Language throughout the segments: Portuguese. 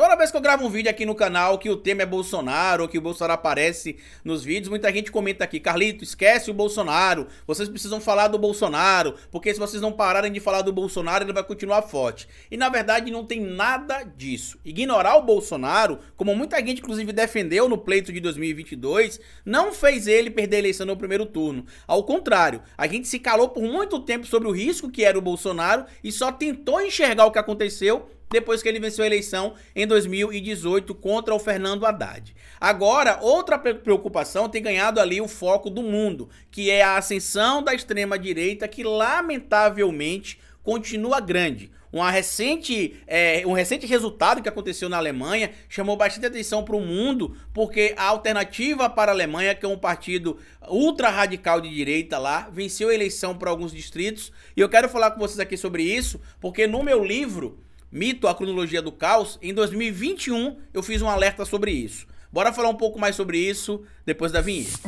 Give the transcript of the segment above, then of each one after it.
Toda vez que eu gravo um vídeo aqui no canal que o tema é Bolsonaro, ou que o Bolsonaro aparece nos vídeos, muita gente comenta aqui, Carlito, esquece o Bolsonaro, vocês precisam falar do Bolsonaro, porque se vocês não pararem de falar do Bolsonaro, ele vai continuar forte. E na verdade não tem nada disso. Ignorar o Bolsonaro, como muita gente inclusive defendeu no pleito de 2022, não fez ele perder a eleição no primeiro turno. Ao contrário, a gente se calou por muito tempo sobre o risco que era o Bolsonaro e só tentou enxergar o que aconteceu depois que ele venceu a eleição em 2018 contra o Fernando Haddad. Agora, outra preocupação tem ganhado ali o foco do mundo, que é a ascensão da extrema-direita, que lamentavelmente continua grande. Uma recente, é, um recente resultado que aconteceu na Alemanha chamou bastante atenção para o mundo, porque a alternativa para a Alemanha, que é um partido ultra-radical de direita lá, venceu a eleição para alguns distritos. E eu quero falar com vocês aqui sobre isso, porque no meu livro Mito, a cronologia do caos, em 2021 eu fiz um alerta sobre isso. Bora falar um pouco mais sobre isso depois da vinheta.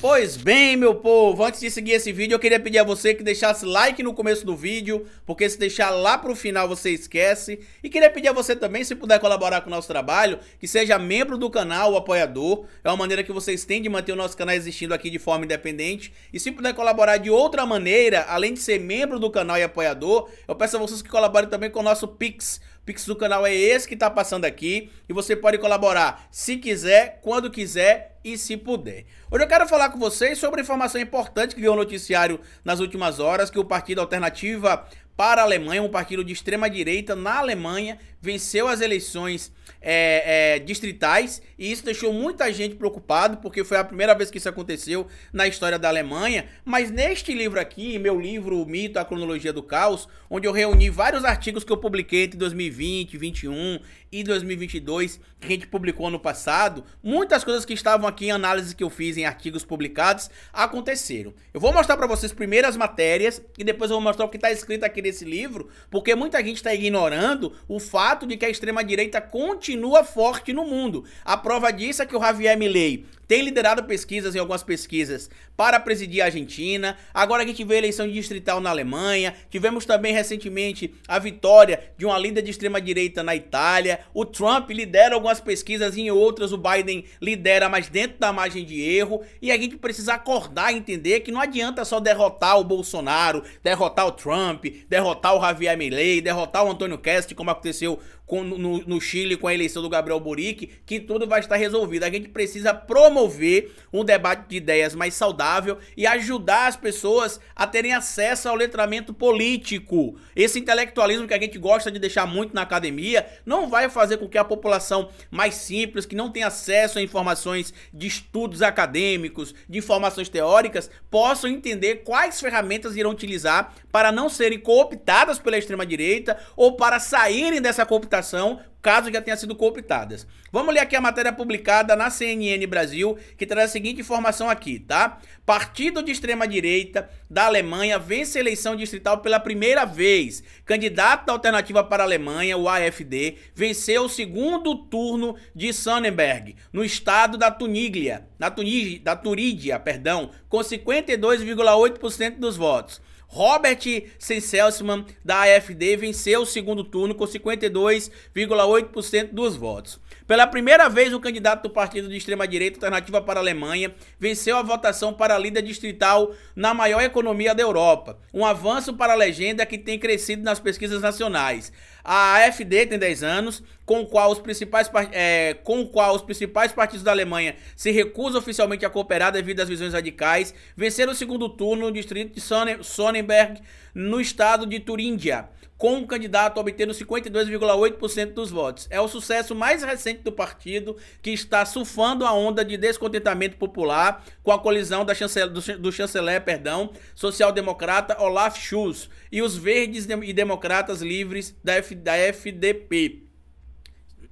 Pois bem, meu povo, antes de seguir esse vídeo, eu queria pedir a você que deixasse like no começo do vídeo, porque se deixar lá pro final você esquece. E queria pedir a você também, se puder colaborar com o nosso trabalho, que seja membro do canal, apoiador. É uma maneira que vocês têm de manter o nosso canal existindo aqui de forma independente. E se puder colaborar de outra maneira, além de ser membro do canal e apoiador, eu peço a vocês que colaborem também com o nosso Pix. O Pix do canal é esse que tá passando aqui, e você pode colaborar se quiser, quando quiser e se puder. Hoje eu quero falar com vocês sobre informação importante que no noticiário nas últimas horas, que o Partido Alternativa para a Alemanha, um partido de extrema direita na Alemanha, venceu as eleições é, é, distritais e isso deixou muita gente preocupado porque foi a primeira vez que isso aconteceu na história da Alemanha. Mas neste livro aqui, meu livro O Mito, a Cronologia do Caos, onde eu reuni vários artigos que eu publiquei entre 2020, 2021 e 2022 que a gente publicou ano passado, muitas coisas que estavam aqui em análise que eu fiz em artigos publicados aconteceram. Eu vou mostrar para vocês primeiro as matérias e depois eu vou mostrar o que está escrito aqui nesse livro, porque muita gente está ignorando o fato de que a extrema-direita continua forte no mundo. A prova disso é que o Javier Milei tem liderado pesquisas em algumas pesquisas para presidir a Argentina. Agora a gente vê a eleição distrital na Alemanha. Tivemos também recentemente a vitória de uma líder de extrema direita na Itália. O Trump lidera algumas pesquisas e em outras o Biden lidera, mas dentro da margem de erro erro e a gente precisa acordar e entender que não adianta só derrotar o Bolsonaro, derrotar o Trump, derrotar o Javier Milley, derrotar o Antônio Cast, como aconteceu com, no, no, Chile com a eleição do Gabriel Boric, que tudo vai estar resolvido. A gente precisa promover um debate de ideias mais saudável e ajudar as pessoas a terem acesso ao letramento político. Esse intelectualismo que a gente gosta de deixar muito na academia não vai fazer com que a população mais simples, que não tem acesso a informações de estudos acadêmicos, de informações teóricas, possam entender quais ferramentas irão utilizar para não serem cooptadas pela extrema-direita ou para saírem dessa cooptação cooptação, caso já tenha sido cooptadas. Vamos ler aqui a matéria publicada na CNN Brasil, que traz a seguinte informação aqui, tá? Partido de extrema-direita da Alemanha vence a eleição distrital pela primeira vez. Candidato da Alternativa para a Alemanha, o AFD, venceu o segundo turno de Sonnenberg, no estado da Tunígia, na Tunígia, da Turídia, perdão, com 52,8% dos votos. Robert Senselsman, da AFD, venceu o segundo turno com 52,8% dos votos. Pela primeira vez, o candidato do partido de extrema-direita Alternativa para a Alemanha venceu a votação para a líder distrital na maior economia da Europa. Um avanço para a legenda que tem crescido nas pesquisas nacionais. A AFD tem 10 anos, com o qual os principais, é, com qual os principais partidos da Alemanha se recusam oficialmente a cooperar devido às visões radicais, venceram o segundo turno no distrito de Sonnenberg, no estado de Turíndia, com o candidato obtendo 52,8% dos votos. É o sucesso mais recente do partido, que está surfando a onda de descontentamento popular com a colisão da chancel do, do chanceler perdão, social-democrata Olaf Scholz e os verdes e democratas livres da, F, da FDP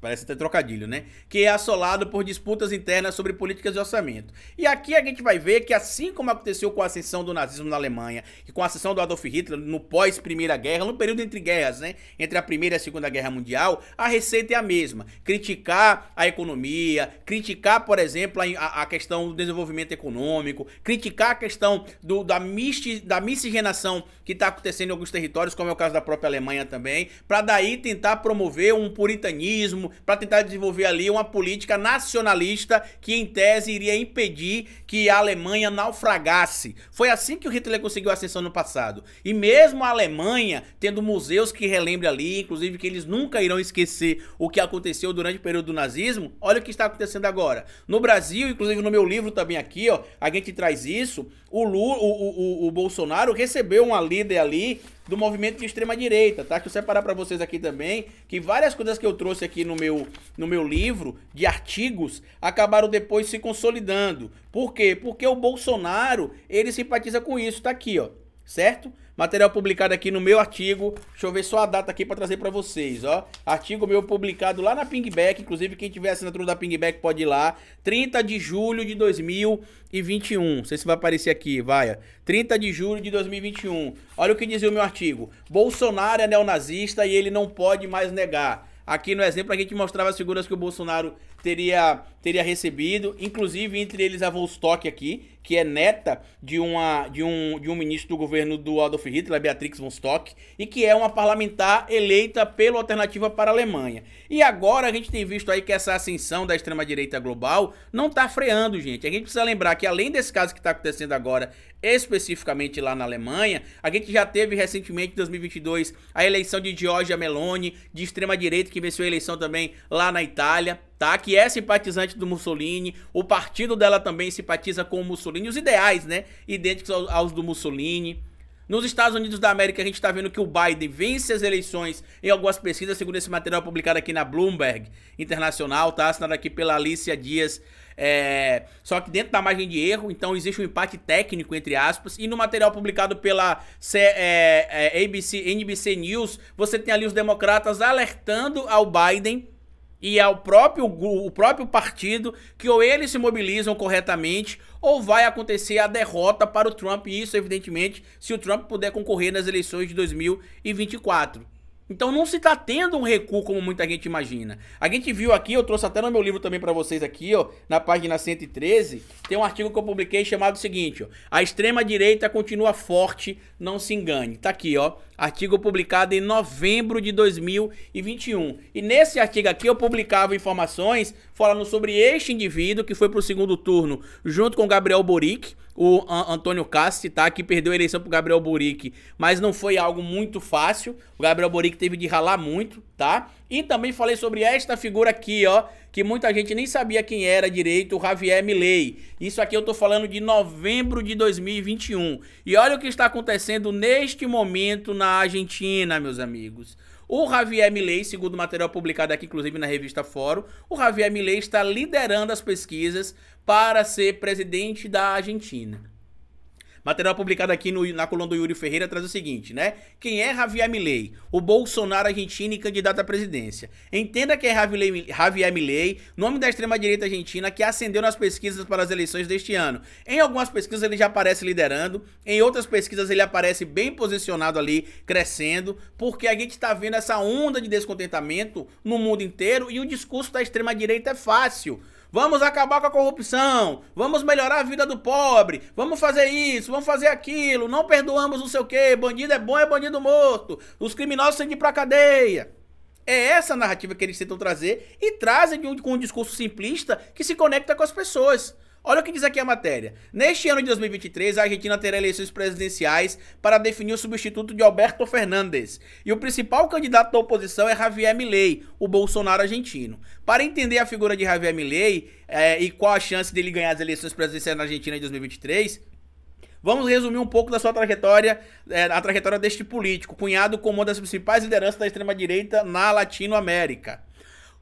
parece até trocadilho, né? Que é assolado por disputas internas sobre políticas de orçamento. E aqui a gente vai ver que, assim como aconteceu com a ascensão do nazismo na Alemanha e com a ascensão do Adolf Hitler no pós-Primeira Guerra, no período entre guerras, né? Entre a Primeira e a Segunda Guerra Mundial, a receita é a mesma. Criticar a economia, criticar, por exemplo, a, a questão do desenvolvimento econômico, criticar a questão do, da, misti, da miscigenação que está acontecendo em alguns territórios, como é o caso da própria Alemanha também, para daí tentar promover um puritanismo, para tentar desenvolver ali uma política nacionalista que, em tese, iria impedir que a Alemanha naufragasse. Foi assim que o Hitler conseguiu a ascensão no passado. E mesmo a Alemanha tendo museus que relembre ali, inclusive que eles nunca irão esquecer o que aconteceu durante o período do nazismo, olha o que está acontecendo agora. No Brasil, inclusive no meu livro também aqui, ó, a gente traz isso, o, Lula, o, o, o Bolsonaro recebeu uma líder ali do movimento de extrema direita, tá? Que eu separar para vocês aqui também, que várias coisas que eu trouxe aqui no meu no meu livro de artigos acabaram depois se consolidando. Por quê? Porque o Bolsonaro, ele simpatiza com isso, tá aqui, ó. Certo? Material publicado aqui no meu artigo. Deixa eu ver só a data aqui para trazer para vocês, ó. Artigo meu publicado lá na Pingback, inclusive quem tiver assinatura da Pingback pode ir lá. 30 de julho de 2021. Não sei se vai aparecer aqui, vai. 30 de julho de 2021. Olha o que dizia o meu artigo. Bolsonaro é neonazista e ele não pode mais negar. Aqui no exemplo a gente mostrava as figuras que o Bolsonaro teria, teria recebido, inclusive entre eles a Volstock aqui, que é neta de, uma, de, um, de um ministro do governo do Adolf Hitler, Beatrix Volstock, e que é uma parlamentar eleita pela Alternativa para a Alemanha. E agora a gente tem visto aí que essa ascensão da extrema-direita global não está freando, gente. A gente precisa lembrar que além desse caso que está acontecendo agora, especificamente lá na Alemanha, a gente já teve recentemente, em 2022, a eleição de Giorgia Meloni, de extrema-direita, que venceu a eleição também lá na Itália tá? Que é simpatizante do Mussolini, o partido dela também simpatiza com o Mussolini, os ideais, né? Idênticos aos, aos do Mussolini. Nos Estados Unidos da América, a gente está vendo que o Biden vence as eleições em algumas pesquisas, segundo esse material publicado aqui na Bloomberg Internacional, tá? Assinado aqui pela Alicia Dias. É... Só que dentro da margem de erro, então existe um empate técnico, entre aspas. E no material publicado pela C... é... É... ABC, NBC News, você tem ali os democratas alertando ao Biden e é o próprio, o próprio partido que ou eles se mobilizam corretamente ou vai acontecer a derrota para o Trump. E isso, evidentemente, se o Trump puder concorrer nas eleições de 2024. Então não se está tendo um recuo como muita gente imagina. A gente viu aqui, eu trouxe até no meu livro também para vocês aqui, ó, na página 113, tem um artigo que eu publiquei chamado o seguinte, ó, a extrema direita continua forte, não se engane. Tá aqui, ó, Artigo publicado em novembro de 2021. E nesse artigo aqui eu publicava informações falando sobre este indivíduo que foi para o segundo turno junto com Gabriel Boric, o Antônio Cassi, tá? Que perdeu a eleição pro Gabriel Boric, mas não foi algo muito fácil. O Gabriel Boric teve de ralar muito, tá? E também falei sobre esta figura aqui, ó, que muita gente nem sabia quem era direito, o Javier Milei. Isso aqui eu tô falando de novembro de 2021. E olha o que está acontecendo neste momento na Argentina, meus amigos. O Javier Milei, segundo material publicado aqui, inclusive na revista Fórum, o Javier Milei está liderando as pesquisas para ser presidente da Argentina. Material publicado aqui no, na coluna do Yuri Ferreira traz o seguinte, né? Quem é Javier Milei? O Bolsonaro argentino e candidato à presidência. Entenda que é Javier Milei, nome da extrema-direita argentina que ascendeu nas pesquisas para as eleições deste ano. Em algumas pesquisas ele já aparece liderando, em outras pesquisas ele aparece bem posicionado ali, crescendo, porque a gente está vendo essa onda de descontentamento no mundo inteiro e o discurso da extrema-direita é fácil. Vamos acabar com a corrupção, vamos melhorar a vida do pobre, vamos fazer isso, vamos fazer aquilo, não perdoamos não sei o quê. bandido é bom, é bandido morto, os criminosos têm que ir pra cadeia. É essa narrativa que eles tentam trazer e trazem com um, um discurso simplista que se conecta com as pessoas. Olha o que diz aqui a matéria. Neste ano de 2023, a Argentina terá eleições presidenciais para definir o substituto de Alberto Fernandes. E o principal candidato da oposição é Javier Milei, o Bolsonaro argentino. Para entender a figura de Javier Milei é, e qual a chance dele ganhar as eleições presidenciais na Argentina em 2023, Vamos resumir um pouco da sua trajetória, é, a trajetória deste político, cunhado como uma das principais lideranças da extrema-direita na Latinoamérica.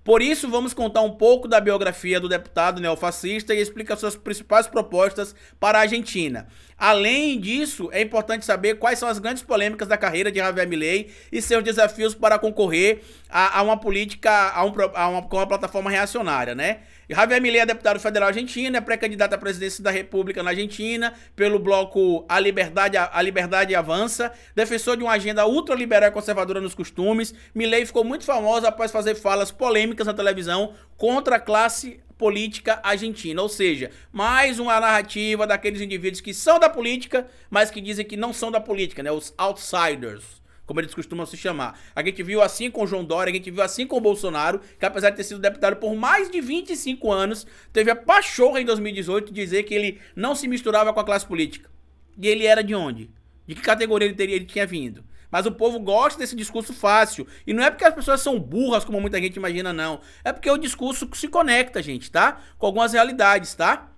Por isso, vamos contar um pouco da biografia do deputado neofascista e explicar suas principais propostas para a Argentina. Além disso, é importante saber quais são as grandes polêmicas da carreira de Javier Milei e seus desafios para concorrer a, a uma política, a, um, a, uma, a uma plataforma reacionária, né? Javier Milei é deputado federal argentino, é pré-candidato à presidência da República na Argentina, pelo bloco A Liberdade, a Liberdade Avança, defensor de uma agenda ultraliberal e conservadora nos costumes. Milei ficou muito famoso após fazer falas polêmicas na televisão contra a classe política argentina, ou seja, mais uma narrativa daqueles indivíduos que são da política, mas que dizem que não são da política, né, os outsiders como eles costumam se chamar. A gente viu assim com o João Dória, a gente viu assim com o Bolsonaro, que apesar de ter sido deputado por mais de 25 anos, teve a pachorra em 2018 de dizer que ele não se misturava com a classe política. E ele era de onde? De que categoria ele, teria, ele tinha vindo? Mas o povo gosta desse discurso fácil. E não é porque as pessoas são burras, como muita gente imagina, não. É porque o discurso se conecta, gente, tá? Com algumas realidades, tá?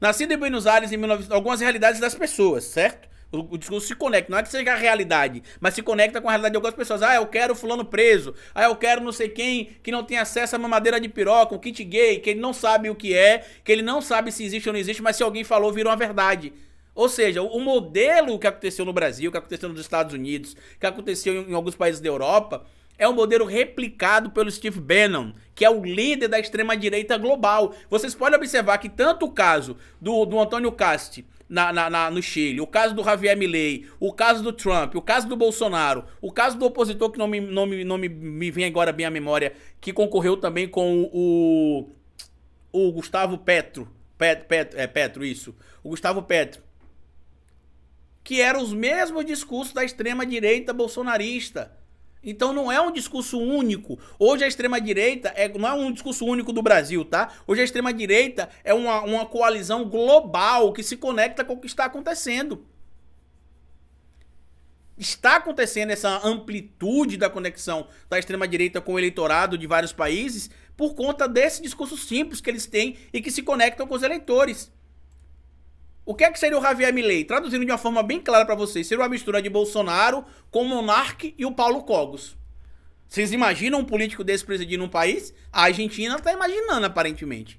Nascido em Buenos Aires, em 19... algumas realidades das pessoas, certo? O, o, discurso se conecta, não é que seja a realidade, mas se conecta com a realidade de algumas pessoas. Ah, eu quero fulano preso. Ah, eu quero não sei quem que não tem acesso a mamadeira de piroca, o kit gay, que ele não sabe o que é, que ele não sabe se existe ou não existe, mas se alguém falou, virou uma verdade. Ou seja, o modelo que aconteceu no Brasil, que aconteceu nos Estados Unidos, que aconteceu em alguns países da Europa, é um modelo replicado pelo Steve Bannon, que é o líder da extrema-direita global. Vocês podem observar que tanto o caso do, do Antônio Casti na, na, na, no Chile, o caso do Javier Milley, o caso do Trump, o caso do Bolsonaro, o caso do opositor que não me, não me, não me, me vem agora bem à memória, que concorreu também com o, o Gustavo Petro, Pet, Pet, é, Petro, isso, o Gustavo Petro, que eram os mesmos discursos da extrema-direita bolsonarista. Então não é um discurso único. Hoje a extrema-direita é, não é um discurso único do Brasil, tá? Hoje a extrema-direita é uma, uma coalizão global que se conecta com o que está acontecendo. Está acontecendo essa amplitude da conexão da extrema-direita com o eleitorado de vários países por conta desse discurso simples que eles têm e que se conectam com os eleitores. O que é que seria o Javier Milei? Traduzindo de uma forma bem clara para vocês, seria uma mistura de Bolsonaro com o Monarque e o Paulo Cogos. Vocês imaginam um político desse presidindo um país? A Argentina tá imaginando, aparentemente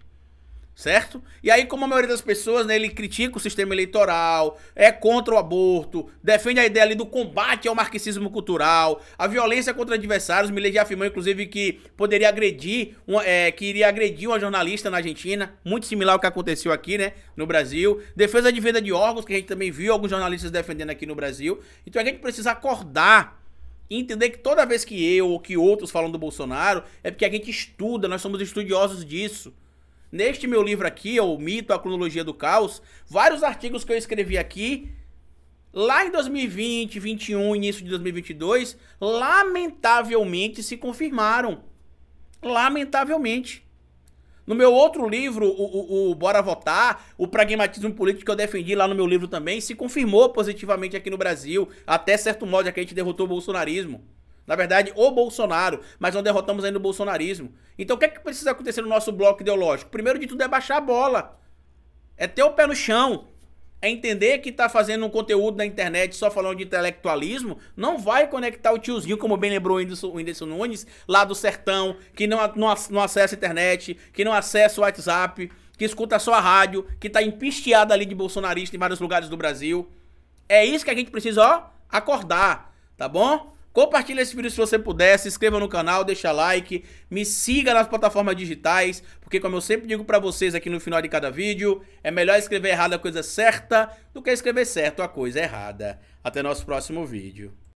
certo? E aí, como a maioria das pessoas, né, ele critica o sistema eleitoral, é contra o aborto, defende a ideia ali do combate ao marxismo cultural, a violência contra adversários. Milei já afirmou, inclusive, que poderia agredir, uma, é, que iria agredir uma jornalista na Argentina, muito similar ao que aconteceu aqui, né, no Brasil. Defesa de venda de órgãos, que a gente também viu alguns jornalistas defendendo aqui no Brasil. Então a gente precisa acordar e entender que toda vez que eu ou que outros falam do Bolsonaro, é porque a gente estuda, nós somos estudiosos disso. Neste meu livro aqui, O Mito, A Cronologia do Caos, vários artigos que eu escrevi aqui, lá em 2020, 2021, início de 2022, lamentavelmente se confirmaram. Lamentavelmente. No meu outro livro, o, o, o, Bora Votar, o pragmatismo político que eu defendi lá no meu livro também, se confirmou positivamente aqui no Brasil. Até certo modo, é que a gente derrotou o bolsonarismo. Na verdade, o Bolsonaro, mas não derrotamos ainda o bolsonarismo. Então o que é que precisa acontecer no nosso bloco ideológico? Primeiro de tudo é baixar a bola. É ter o pé no chão. É entender que tá fazendo um conteúdo na internet só falando de intelectualismo, não vai conectar o tiozinho, como bem lembrou o Whindersson, Nunes, lá do sertão, que não, não, não acessa a internet, que não acessa o WhatsApp, que escuta só a rádio, que tá empisteado ali de bolsonarista em vários lugares do Brasil. É isso que a gente precisa, ó, acordar, tá bom? Compartilhe esse vídeo se você puder, se inscreva no canal, deixa like, me siga nas plataformas digitais, porque como eu sempre digo pra vocês aqui no final de cada vídeo, é melhor escrever errado a coisa certa do que escrever certo a coisa errada. Até nosso próximo vídeo.